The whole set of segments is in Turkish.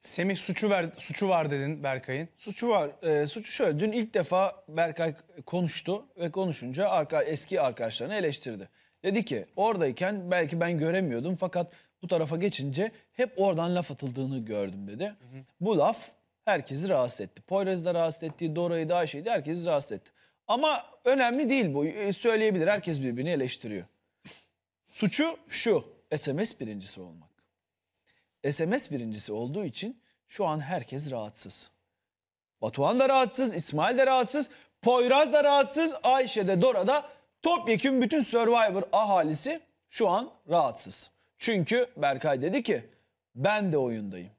Semih suçu ver, suçu var dedin Berkay'ın. Suçu var. E, suçu şöyle. Dün ilk defa Berkay konuştu ve konuşunca arka, eski arkadaşlarını eleştirdi. Dedi ki oradayken belki ben göremiyordum fakat bu tarafa geçince hep oradan laf atıldığını gördüm dedi. Hı hı. Bu laf herkesi rahatsız etti. Poyraz'ı da rahatsız etti, Dora'yı da Ayşe'yi de herkesi rahatsız etti. Ama önemli değil bu. E, söyleyebilir. Herkes birbirini eleştiriyor. Suçu şu. SMS birincisi olmak. SMS birincisi olduğu için şu an herkes rahatsız. Batuhan da rahatsız, İsmail de rahatsız, Poyraz da rahatsız, Ayşe de Dora da topyekün bütün Survivor ahalisi şu an rahatsız. Çünkü Berkay dedi ki ben de oyundayım.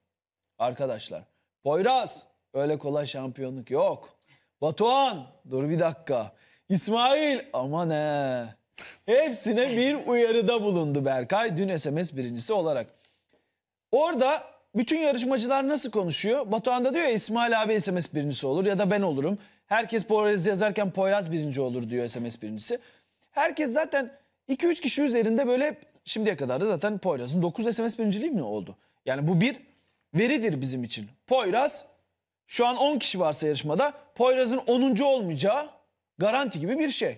Arkadaşlar Poyraz öyle kolay şampiyonluk yok. Batuhan dur bir dakika. İsmail aman ne? Hepsine bir uyarıda bulundu Berkay dün SMS birincisi olarak. Orada bütün yarışmacılar nasıl konuşuyor? Batuhan da diyor ya İsmail abi SMS birincisi olur ya da ben olurum. Herkes Poyraz yazarken Poyraz birinci olur diyor SMS birincisi. Herkes zaten 2-3 kişi üzerinde böyle şimdiye kadar da zaten Poyraz'ın 9 SMS birinciliği mi oldu? Yani bu bir veridir bizim için. Poyraz şu an 10 kişi varsa yarışmada Poyraz'ın 10. olmayacağı garanti gibi bir şey.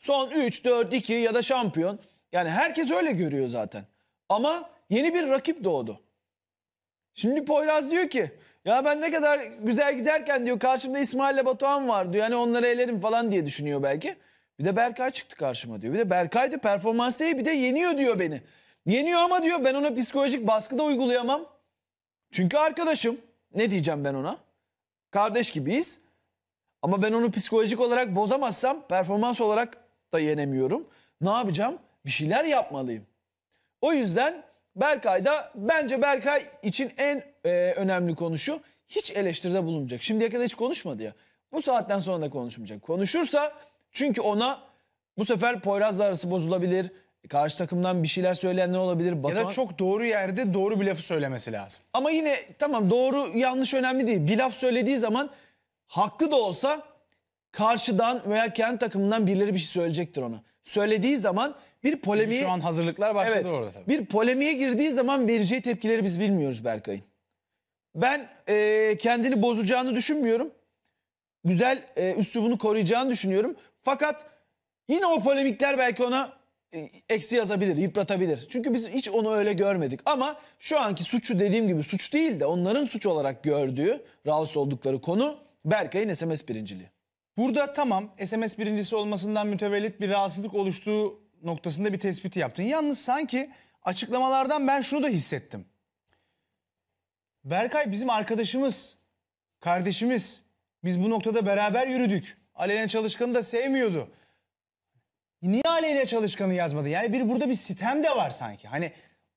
Son 3, 4, 2 ya da şampiyon. Yani herkes öyle görüyor zaten. Ama yeni bir rakip doğdu. Şimdi Poyraz diyor ki ya ben ne kadar güzel giderken diyor karşımda İsmail'le Batuhan var diyor. Yani onları elerim falan diye düşünüyor belki. Bir de Berkay çıktı karşıma diyor. Bir de Berkay da performans değil bir de yeniyor diyor beni. Yeniyor ama diyor ben ona psikolojik baskı da uygulayamam. Çünkü arkadaşım ne diyeceğim ben ona? Kardeş gibiyiz. Ama ben onu psikolojik olarak bozamazsam performans olarak da yenemiyorum. Ne yapacağım? Bir şeyler yapmalıyım. O yüzden Berkay'da bence Berkay için en e, önemli konu şu. Hiç eleştirde bulunmayacak. Şimdiye kadar hiç konuşmadı ya. Bu saatten sonra da konuşmayacak. Konuşursa çünkü ona bu sefer Poyraz'la arası bozulabilir. Karşı takımdan bir şeyler söyleyenler olabilir. Batuhan... Ya da çok doğru yerde doğru bir lafı söylemesi lazım. Ama yine tamam doğru yanlış önemli değil. Bir laf söylediği zaman haklı da olsa karşıdan veya kendi takımından birileri bir şey söyleyecektir ona. Söylediği zaman bir polemiğe... Şu an hazırlıklar başladı evet, orada tabii. Bir polemiğe girdiği zaman vereceği tepkileri biz bilmiyoruz Berkay'ın. Ben e, kendini bozacağını düşünmüyorum. Güzel e, üslubunu koruyacağını düşünüyorum. Fakat yine o polemikler belki ona e, eksi yazabilir, yıpratabilir. Çünkü biz hiç onu öyle görmedik. Ama şu anki suçu dediğim gibi suç değil de onların suç olarak gördüğü, rahatsız oldukları konu Berkay'ın SMS birinciliği. Burada tamam SMS birincisi olmasından mütevellit bir rahatsızlık oluştuğu noktasında bir tespiti yaptın. Yalnız sanki açıklamalardan ben şunu da hissettim. Berkay bizim arkadaşımız, kardeşimiz. Biz bu noktada beraber yürüdük. Aleyna Çalışkan'ı da sevmiyordu. Niye Aleyna Çalışkan'ı yazmadı? Yani bir burada bir sitem de var sanki. Hani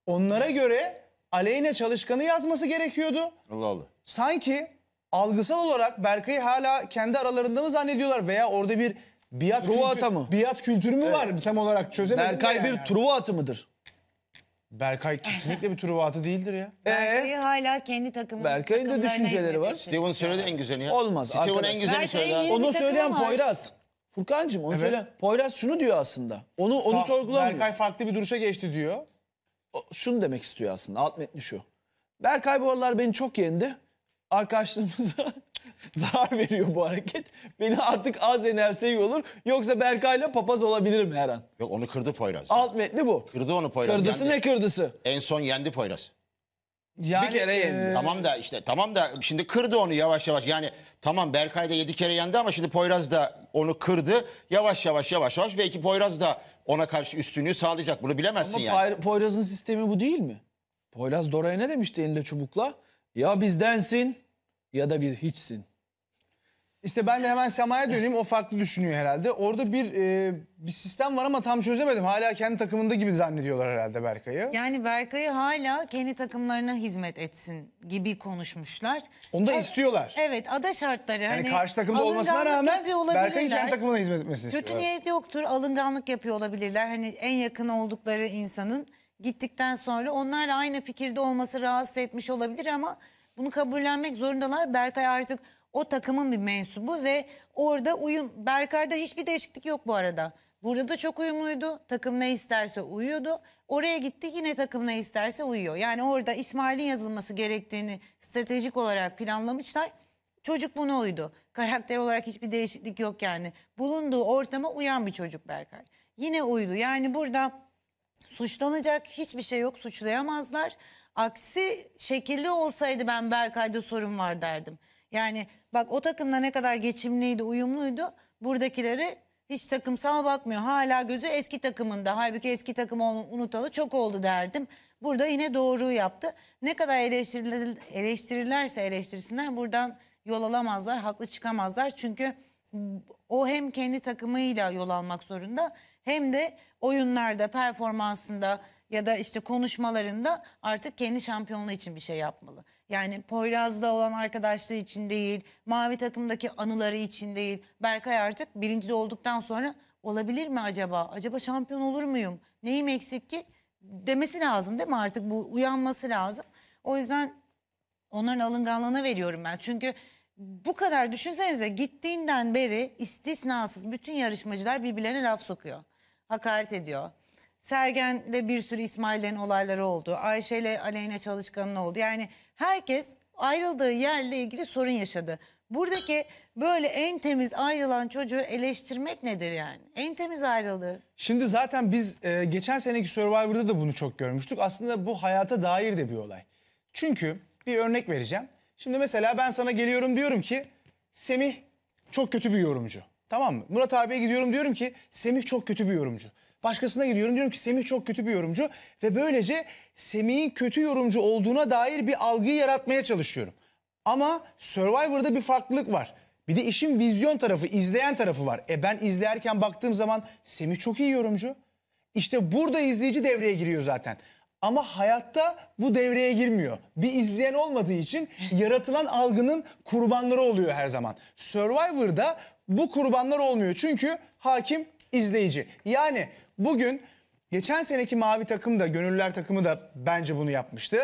onlara göre Aleyna Çalışkan'ı yazması gerekiyordu. Allah Allah. Sanki algısal olarak Berkay'ı hala kendi aralarında mı zannediyorlar veya orada bir Biat Truva kültü, mı? Biat kültürü mü evet. var tam olarak çözemedim. Berkay yani. bir Truva atı mıdır? Berkay kesinlikle bir Truva atı değildir ya. Berkay'ı ee? hala kendi takımı. Berkay'ın da düşünceleri var. Steven'ın söyledi en güzeli ya. Olmaz. Steven'ın en güzeli söyledi. Onu söyleyen var. Poyraz. Furkan'cığım onu evet. söyle. Poyraz şunu diyor aslında. Onu onu Fa sorgulamıyor. Berkay farklı bir duruşa geçti diyor. O, şunu demek istiyor aslında. Alt metni şu. Berkay bu aralar beni çok yendi arkadaşlarımıza zarar veriyor bu hareket. Beni artık az enerjiye olur. Yoksa Berkay'la papaz olabilirim her an. Yok onu kırdı Poyraz. Alt metni bu. Kırdı onu Poyraz. Kırdısı yendi. ne kırdısı? En son yendi Poyraz. Yani, bir kere yendi. Ee... Tamam da işte tamam da şimdi kırdı onu yavaş yavaş. Yani tamam Berkay da yedi kere yendi ama şimdi Poyraz da onu kırdı. Yavaş yavaş yavaş yavaş belki Poyraz da ona karşı üstünlüğü sağlayacak. Bunu bilemezsin ama yani. Ama Poyraz'ın sistemi bu değil mi? Poyraz Dora'ya ne demişti elinde çubukla? Ya bizdensin ya da bir hiçsin. İşte ben de hemen Sema'ya döneyim. O farklı düşünüyor herhalde. Orada bir e, bir sistem var ama tam çözemedim. Hala kendi takımında gibi zannediyorlar herhalde Berkay'ı. Yani Berkay'ı hala kendi takımlarına hizmet etsin gibi konuşmuşlar. Onu da evet, istiyorlar. Evet ada şartları. Yani hani karşı takımda olmasına rağmen Berkay'ın kendi takımına hizmet etmesini Kötü istiyorlar. Kötü niyet yoktur. Alınganlık yapıyor olabilirler. Hani en yakın oldukları insanın gittikten sonra onlarla aynı fikirde olması rahatsız etmiş olabilir ama bunu kabullenmek zorundalar. Berkay artık o takımın bir mensubu ve orada uyum. Berkay'da hiçbir değişiklik yok bu arada. Burada da çok uyumluydu. Takım ne isterse uyuyordu. Oraya gitti yine takım ne isterse uyuyor. Yani orada İsmail'in yazılması gerektiğini stratejik olarak planlamışlar. Çocuk buna uydu. Karakter olarak hiçbir değişiklik yok yani. Bulunduğu ortama uyan bir çocuk Berkay. Yine uydu. Yani burada suçlanacak hiçbir şey yok. Suçlayamazlar. Aksi şekilli olsaydı ben Berkay'da sorun var derdim. Yani bak o takımda ne kadar geçimliydi, uyumluydu. Buradakileri hiç takımsal bakmıyor. Hala gözü eski takımında. Halbuki eski takım onu unutalı çok oldu derdim. Burada yine doğruyu yaptı. Ne kadar eleştiril eleştirirlerse eleştirsinler buradan yol alamazlar, haklı çıkamazlar. Çünkü o hem kendi takımıyla yol almak zorunda hem de oyunlarda, performansında, ya da işte konuşmalarında artık kendi şampiyonluğu için bir şey yapmalı. Yani Poyraz'da olan arkadaşlığı için değil, mavi takımdaki anıları için değil. Berkay artık birinci olduktan sonra olabilir mi acaba? Acaba şampiyon olur muyum? Neyim eksik ki? Demesi lazım değil mi artık bu uyanması lazım. O yüzden onların alınganlığına veriyorum ben. Çünkü bu kadar düşünsenize gittiğinden beri istisnasız bütün yarışmacılar birbirlerine laf sokuyor. Hakaret ediyor. Sergen'le bir sürü İsmail'lerin olayları oldu. Ayşe ile Aleyna Çalışkan'ın oldu. Yani herkes ayrıldığı yerle ilgili sorun yaşadı. Buradaki böyle en temiz ayrılan çocuğu eleştirmek nedir yani? En temiz ayrıldı. Şimdi zaten biz e, geçen seneki Survivor'da da bunu çok görmüştük. Aslında bu hayata dair de bir olay. Çünkü bir örnek vereceğim. Şimdi mesela ben sana geliyorum diyorum ki Semih çok kötü bir yorumcu. Tamam mı? Murat abiye gidiyorum diyorum ki Semih çok kötü bir yorumcu. Başkasına gidiyorum diyorum ki Semih çok kötü bir yorumcu. Ve böylece Semih'in kötü yorumcu olduğuna dair bir algıyı yaratmaya çalışıyorum. Ama Survivor'da bir farklılık var. Bir de işin vizyon tarafı, izleyen tarafı var. E ben izlerken baktığım zaman Semih çok iyi yorumcu. İşte burada izleyici devreye giriyor zaten. Ama hayatta bu devreye girmiyor. Bir izleyen olmadığı için yaratılan algının kurbanları oluyor her zaman. Survivor'da bu kurbanlar olmuyor. Çünkü hakim izleyici. Yani Bugün geçen seneki mavi takım da gönüllüler takımı da bence bunu yapmıştı.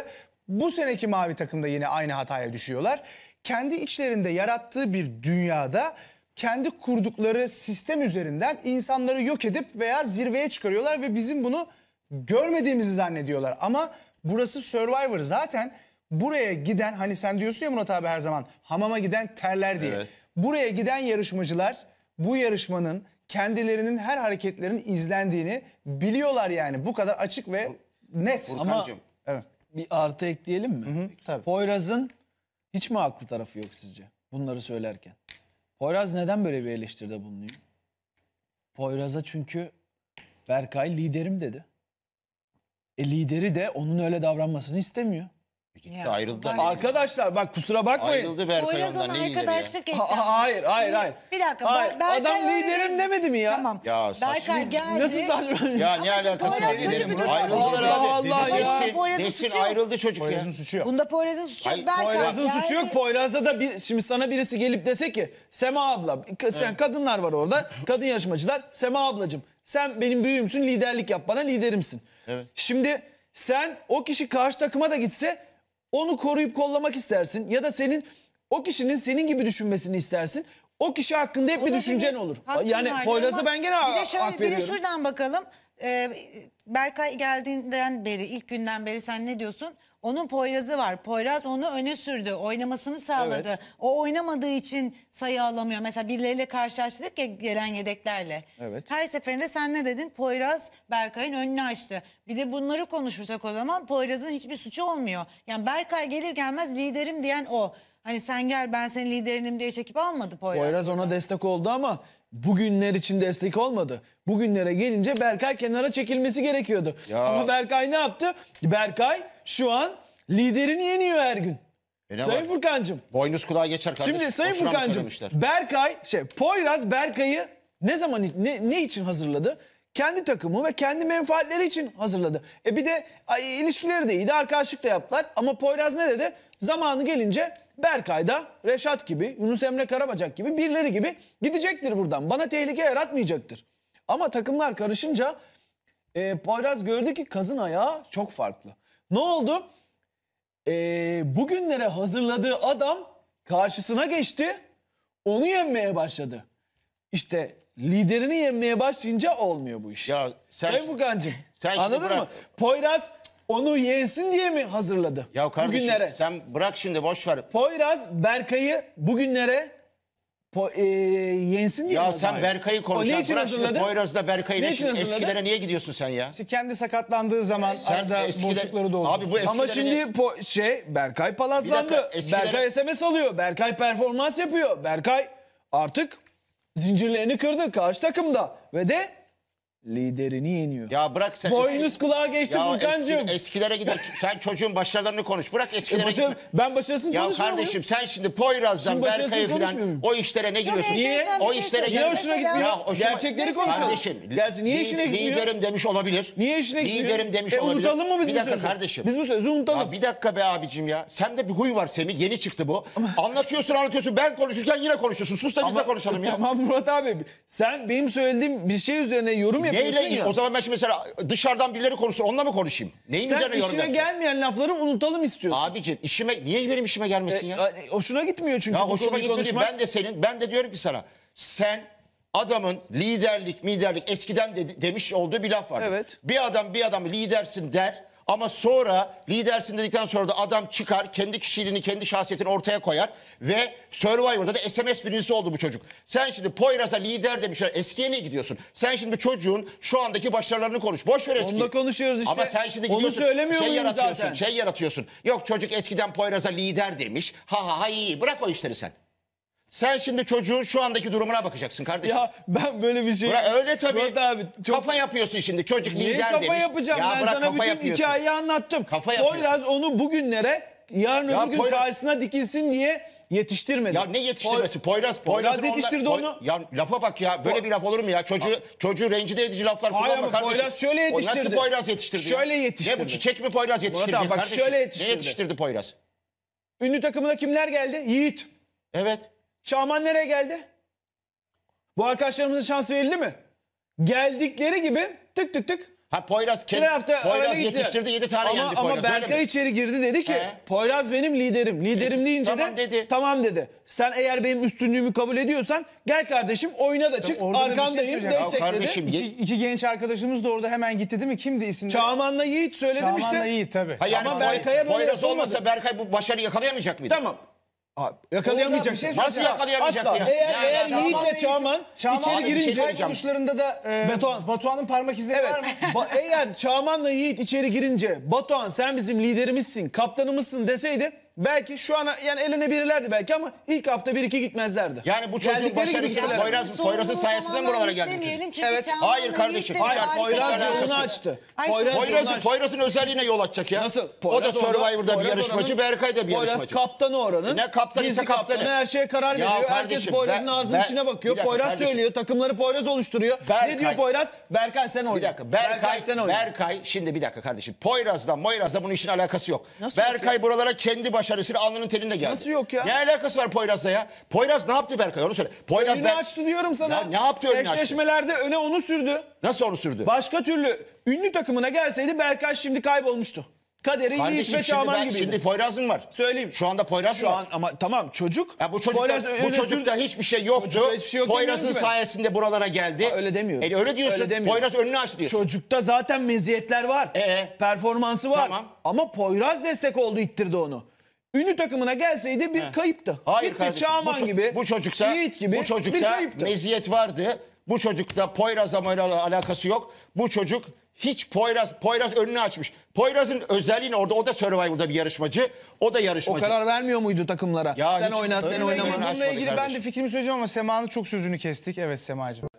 Bu seneki mavi takım da yine aynı hataya düşüyorlar. Kendi içlerinde yarattığı bir dünyada kendi kurdukları sistem üzerinden insanları yok edip veya zirveye çıkarıyorlar ve bizim bunu görmediğimizi zannediyorlar. Ama burası Survivor zaten buraya giden hani sen diyorsun ya Murat abi her zaman hamama giden terler diye. Evet. Buraya giden yarışmacılar bu yarışmanın kendilerinin her hareketlerinin izlendiğini biliyorlar yani. Bu kadar açık ve net. Ama evet. bir artı ekleyelim mi? Hı hı, tabii. Poyraz'ın hiç mi haklı tarafı yok sizce bunları söylerken? Poyraz neden böyle bir eleştiride bulunuyor? Poyraz'a çünkü Berkay liderim dedi. E lideri de onun öyle davranmasını istemiyor. Gitti ya, ayrıldı da. Arkadaşlar bak kusura bakmayın. Ayrıldı Berkay ondan ne arkadaşlık etti. Ha, hayır hayır hayır. Bir dakika. Hayır, Berkay adam liderim demedi mi ya? Tamam. Ya Berkay geldi. Nasıl saçma? Ya ne alakası var liderim? Ayrıldılar abi. Allah ya. Nesin ayrıldı çocuk ya. Poyraz'ın suçu yok. Bunda Poyraz'ın suçu yok. Berkay Poyraz'ın suçu yok. Poyraz'da da bir, şimdi sana birisi gelip dese ki Sema abla. Sen kadınlar var orada. Kadın yarışmacılar. Sema ablacığım sen benim büyüğümsün liderlik yap bana liderimsin. Evet. Şimdi sen o kişi karşı takıma da gitse onu koruyup kollamak istersin ya da senin o kişinin senin gibi düşünmesini istersin. O kişi hakkında hep bir düşüncen olur. yani var, Poyraz'ı ben gene bir hak veriyorum. Bir de şuradan bakalım. Ee, Berkay geldiğinden beri, ilk günden beri sen ne diyorsun? Onun Poyraz'ı var. Poyraz onu öne sürdü. Oynamasını sağladı. Evet. O oynamadığı için sayı alamıyor. Mesela birileriyle karşılaştık ya gelen yedeklerle. Evet. Her seferinde sen ne dedin? Poyraz Berkay'ın önünü açtı. Bir de bunları konuşursak o zaman Poyraz'ın hiçbir suçu olmuyor. Yani Berkay gelir gelmez liderim diyen o. Hani sen gel ben senin liderinim diye çekip almadı Poyraz. Poyraz ona destek oldu ama bugünler için destek olmadı. Bugünlere gelince Berkay kenara çekilmesi gerekiyordu. Ya. Ama Berkay ne yaptı? Berkay şu an liderini yeniyor her gün. E Sayın var? Furkancığım. Boynuz kulağa geçer kardeşim. Şimdi Sayın Boşuna Furkancığım Berkay şey Poyraz Berkay'ı ne zaman ne, ne için hazırladı? Kendi takımı ve kendi menfaatleri için hazırladı. E bir de ay, ilişkileri de iyiydi, arkadaşlık da yaptılar. Ama Poyraz ne dedi? Zamanı gelince Berkay da Reşat gibi, Yunus Emre Karabacak gibi birileri gibi gidecektir buradan. Bana tehlike yaratmayacaktır. Ama takımlar karışınca e, Poyraz gördü ki kazın ayağı çok farklı. Ne oldu? E, bugünlere hazırladığı adam karşısına geçti. Onu yenmeye başladı. İşte liderini yenmeye başlayınca olmuyor bu iş. Ya sen Sayın Furkan'cığım anladın bırak. mı? Poyraz onu yensin diye mi hazırladı? Ya kardeşim bugünlere. sen bırak şimdi boş ver. Poyraz Berkay'ı bugünlere po, e, yensin diye Ya mi sen Berkay'ı konuş. ne için bırak şimdi hazırladı? Poyraz'la Berkay'ı. için hazırladı? eskilere niye gidiyorsun sen ya? İşte kendi sakatlandığı zaman Sen arada eskiden- boşlukları doldu. Abi bu Ama şimdi po- şey Berkay palazlandı. dakika, eskilerin- Berkay SMS alıyor. Berkay performans yapıyor. Berkay artık zincirlerini kırdı karşı takımda ve de liderini yeniyor. Ya bırak sen. Boynuz eski... kulağa geçti ya Furkan'cığım. Eski, eskilere gider. sen çocuğun başarılarını konuş. Bırak e, eskilere e başa, Ben başarısını ya konuşmuyorum. Ya kardeşim sen şimdi Poyraz'dan Berkay'a falan o işlere ne giriyorsun? Şey niye? O şey işlere niye hoşuna gitmiyor? Ya, hoşuma... Gerçekleri konuşalım. Kardeşim. Gerçi niye işine gitmiyor? Liderim demiş olabilir. Niye işine gitmiyor? Liderim demiş e, olabilir. Unutalım mı biz bir bu sözü? kardeşim. Biz bu sözü unutalım. Ya bir dakika be abicim ya. Sen de bir huy var Semih. Yeni çıktı bu. Anlatıyorsun anlatıyorsun. Ben konuşurken yine konuşuyorsun. Sus da biz de konuşalım ya. Tamam Murat abi. Sen benim söylediğim bir şey üzerine yorum yapıyorsun Neyle, ya. O zaman ben şimdi mesela dışarıdan birileri konuşsun onunla mı konuşayım? Neyin Sen üzerine işine gelmeyen lafları unutalım istiyorsun. Abicim işime niye benim işime gelmesin e, ya? E, hoşuna gitmiyor çünkü ya bu hoşuma konuyu Ben de senin ben de diyorum ki sana sen adamın liderlik, liderlik eskiden de, demiş olduğu bir laf var. Evet. Bir adam bir adam lidersin der. Ama sonra lidersin dedikten sonra da adam çıkar, kendi kişiliğini, kendi şahsiyetini ortaya koyar ve Survivor'da da SMS birincisi oldu bu çocuk. Sen şimdi Poyraz'a lider demişler. Eskiye niye gidiyorsun? Sen şimdi çocuğun şu andaki başarılarını konuş. Boş ver eskiyi. Onunla konuşuyoruz işte. Ama sen şimdi Onu gidiyorsun. Onu söylemiyor şey yaratıyorsun, zaten? Şey yaratıyorsun. Yok çocuk eskiden Poyraz'a lider demiş. Ha ha ha iyi. Bırak o işleri sen. Sen şimdi çocuğun şu andaki durumuna bakacaksın kardeşim. Ya ben böyle bir şey... Bırak, öyle tabii. abi, çok... Kafa yapıyorsun şimdi çocuk Niye lider kafa demiş. yapacağım? Ya ben sana bütün yapıyorsun. hikayeyi anlattım. Kafa yapıyorsun. Poyraz onu bugünlere yarın ya öbür gün Poyraz... karşısına dikilsin diye yetiştirmedi. Ya ne yetiştirmesi? Poy... Poyraz, Poyraz, Poyraz yetiştirdi onlar... onu. Poy... Ya lafa bak ya. Böyle po... bir laf olur mu ya? Çocuğu ha. çocuğu rencide edici laflar Hayır, kullanma kardeşim. Poyraz şöyle yetiştirdi. O nasıl Poyraz yetiştirdi? Şöyle ya? yetiştirdi. Ne bu çiçek mi Poyraz yetiştirecek Murat abi, bak, kardeşim? Şöyle yetiştirdi. Ne yetiştirdi Poyraz? Ünlü takımına kimler geldi? Yiğit. Evet. Çağman nereye geldi? Bu arkadaşlarımıza şans verildi mi? Geldikleri gibi tık tık tık Ha Poyraz, kend, hafta Poyraz yetiştirdi 7 tane ama, yendi Poyraz. Ama Berkay içeri girdi dedi ki He. Poyraz benim liderim. Liderim deyince tamam de dedi. tamam dedi. Sen eğer benim üstünlüğümü kabul ediyorsan gel kardeşim oyuna da çık tamam, şey arkandayım şey destek dedi. İki, iki, genç arkadaşımız da orada hemen gitti değil mi? Kimdi isimleri? Çağman'la Yiğit söyledim Çağman'la işte. Çağman'la Yiğit tabi. Ha, yani ama Berkay'a böyle Poyraz olmasa Berkay bu başarı yakalayamayacak mıydı? Tamam Yakalayamayacak. Şey Nasıl yakalayamayacak? Asla. Ya. Eğer, ya, eğer Çağman, Yiğit'le Çağman, Çağman içeri şey girince şey vuruşlarında da e, Batuhan. Batuhan'ın parmak izleri evet. var mı? Ba eğer Çağman'la Yiğit içeri girince Batuhan sen bizim liderimizsin, kaptanımızsın deseydi belki şu ana yani eline birilerdi belki ama ilk hafta bir iki gitmezlerdi. Yani bu çocuk Geldikleri gibi başarısı Poyraz, Poyraz'ın sayesinde mi buralara geldi? Demeyelim Evet. Hayır kardeşim, hayır, Poyraz Poyraz yolunu açtı. Poyraz, Poyraz'ın, yolunu açtı. özelliğine yol açacak ya. Nasıl? o da Survivor'da bir yarışmacı, Berkay da bir Poyraz yarışmacı. kaptanı oranın. E ne kaptanı ise Gizli kaptanı. her şeye karar veriyor. Herkes Poyraz'ın ağzının içine bakıyor. Poyraz söylüyor. Takımları Poyraz oluşturuyor. Ne diyor Poyraz? Berkay sen oyna. Bir dakika Berkay, Berkay, sen şimdi bir dakika kardeşim. Poyraz'dan Moyraz'da bunun işin alakası yok. Berkay buralara kendi başarısıyla alnının terinde geldi. Nasıl yok ya? Ne alakası var Poyraz'la ya? Poyraz ne yaptı Berkay onu söyle. Poyraz önünü ben... açtı diyorum sana. Ya, ne yaptı önünü Eşleşmelerde açtı? öne onu sürdü. Nasıl onu sürdü? Başka türlü ünlü takımına gelseydi Berkay şimdi kaybolmuştu. Kaderi Kardeşim, Yiğit ve Çağman gibiydi. Şimdi Poyraz mı var? Söyleyeyim. Şu anda Poyraz Şu var. an ama tamam çocuk. Ya bu çocuk Poyraz, bu çocukta hiçbir şey yoktu. Hiçbir şey yok Poyraz'ın sayesinde buralara geldi. Ha, öyle demiyorum. E, öyle diyorsun. Öyle demiyorum. Poyraz önünü açtı diyorsun. Çocukta zaten meziyetler var. Ee? Performansı var. Tamam. Ama Poyraz destek oldu ittirdi onu. Ünlü takımına gelseydi bir He. kayıptı. Hayır Gitti kardeşim. Çağman bu, gibi, bu çocukta, gibi bu bir çocukta kayıptı. meziyet vardı. Bu çocukta Poyraz'a ile alakası yok. Bu çocuk hiç Poyraz, Poyraz önünü açmış. Poyraz'ın özelliği orada? O da Survivor'da bir yarışmacı. O da yarışmacı. o karar vermiyor muydu takımlara? Ya sen hiç oyna sen oynama. Bununla Açmadı ilgili ben de fikrimi söyleyeceğim ama Sema'nın çok sözünü kestik. Evet Sema'cığım.